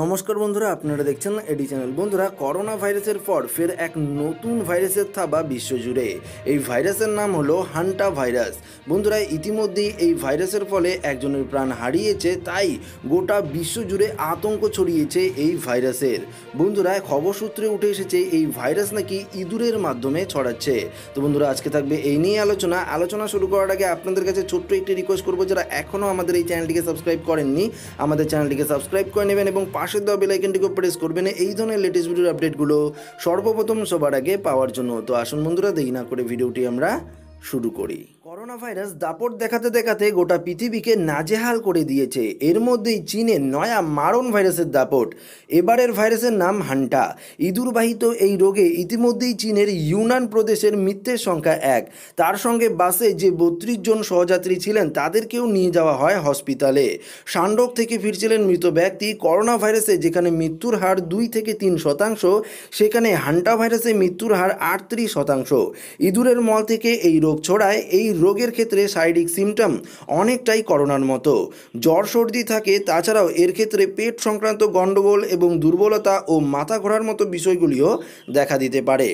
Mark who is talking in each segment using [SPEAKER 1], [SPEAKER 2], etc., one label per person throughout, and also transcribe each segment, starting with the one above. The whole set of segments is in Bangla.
[SPEAKER 1] নমস্কার বন্ধুরা আপনারা দেখছেন এডি চ্যানেল বন্ধুরা করোনা ভাইরাসের পর ফের এক নতুন ভাইরাসের থাবা বিশ্বজুড়ে এই ভাইরাসের নাম হলো হান্টা ভাইরাস বন্ধুরা ইতিমধ্যেই এই ভাইরাসের ফলে একজনের প্রাণ হারিয়েছে তাই গোটা বিশ্বজুড়ে আতঙ্ক ছড়িয়েছে এই ভাইরাসের বন্ধুরা খবর সূত্রে উঠে এসেছে এই ভাইরাস নাকি ইঁদুরের মাধ্যমে ছড়াচ্ছে তো বন্ধুরা আজকে থাকবে এই নিয়ে আলোচনা আলোচনা শুরু করার আগে আপনাদের কাছে ছোট্ট একটি রিকোয়েস্ট করবো যারা এখনও আমাদের এই চ্যানেলটিকে সাবস্ক্রাইব করেননি আমাদের চ্যানেলটিকে সাবস্ক্রাইব করে নেবেন এবং পাশের দেওয়া বেলাইকেনটিকে প্রেস করবেন এই ধরনের লেটেস্ট ভিডিওর আপডেটগুলো সর্বপ্রথম সবার আগে পাওয়ার জন্য তো আসুন বন্ধুরা দেরি না করে ভিডিওটি আমরা শুরু করি করোনা ভাইরাস দাপট দেখাতে দেখাতে গোটা পৃথিবীকে নাজেহাল করে দিয়েছে এর মধ্যেই চীনে নয়া মারণ ভাইরাসের দাপট এবারের ভাইরাসের নাম হান্টা ইঁদুরবাহিত এই রোগে ইতিমধ্যেই চীনের ইউনান প্রদেশের মৃত্যের সংখ্যা এক তার সঙ্গে বাসে যে বত্রিশ জন সহযাত্রী ছিলেন তাদেরকেও নিয়ে যাওয়া হয় হসপিটালে সান্ডক থেকে ফিরছিলেন মৃত ব্যক্তি করোনা ভাইরাসে যেখানে মৃত্যুর হার দুই থেকে তিন শতাংশ সেখানে হান্টা ভাইরাসে মৃত্যুর হার আটত্রিশ শতাংশ ইঁদুরের মল থেকে এই রোগ ছড়ায় এই রোগের ক্ষেত্রে শারীরিক সিমটম অনেকটাই করোনার মতো জ্বর সর্দি থাকে তাছাড়াও এর ক্ষেত্রে পেট সংক্রান্ত গণ্ডগোল এবং দুর্বলতা ও মাথা ঘোরার মতো বিষয়গুলিও দেখা দিতে পারে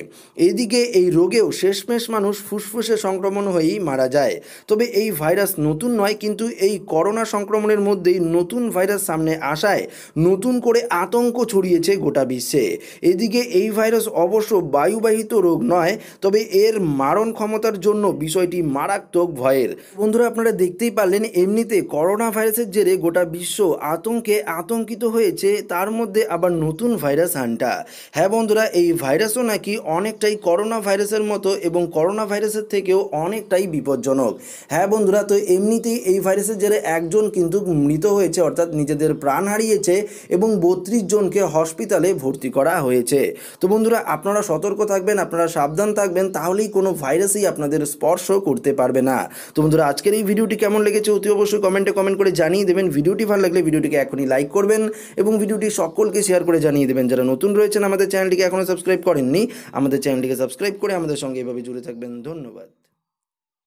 [SPEAKER 1] এদিকে এই রোগেও শেষমেশ মানুষ ফুসফুসে সংক্রমণ হয়েই মারা যায় তবে এই ভাইরাস নতুন নয় কিন্তু এই করোনা সংক্রমণের মধ্যেই নতুন ভাইরাস সামনে আসায় নতুন করে আতঙ্ক ছড়িয়েছে গোটা বিশ্বে এদিকে এই ভাইরাস অবশ্য বায়ুবাহিত রোগ নয় তবে এর মারণ ক্ষমতার জন্য বিষয়টি মারা মারাত্মক ভয়ের বন্ধুরা আপনারা দেখতেই পারলেন এমনিতে করোনা ভাইরাসের জেরে গোটা বিশ্ব আতঙ্কে আতঙ্কিত হয়েছে তার মধ্যে আবার নতুন ভাইরাস হানটা হ্যাঁ বন্ধুরা এই ভাইরাসও নাকি অনেকটাই করোনা ভাইরাসের মতো এবং করোনা ভাইরাসের থেকেও অনেকটাই বিপজ্জনক হ্যাঁ বন্ধুরা তো এমনিতেই এই ভাইরাসের জেরে একজন কিন্তু মৃত হয়েছে অর্থাৎ নিজেদের প্রাণ হারিয়েছে এবং বত্রিশ জনকে হসপিটালে ভর্তি করা হয়েছে তো বন্ধুরা আপনারা সতর্ক থাকবেন আপনারা সাবধান থাকবেন তাহলেই কোনো ভাইরাসই আপনাদের স্পর্শ করতে পারবে না তো বন্ধুরা আজকের এই ভিডিওটি কেমন লেগেছে অতি অবশ্যই কমেন্টে কমেন্ট করে জানিয়ে দেবেন ভিডিওটি ভালো লাগলে ভিডিওটিকে এখনই লাইক করবেন এবং ভিডিওটি সকলকে শেয়ার করে জানিয়ে দেবেন যারা নতুন রয়েছেন আমাদের চ্যানেলটিকে এখনও সাবস্ক্রাইব করেননি আমাদের চ্যানেলটিকে সাবস্ক্রাইব করে আমাদের সঙ্গে এভাবে জুড়ে থাকবেন ধন্যবাদ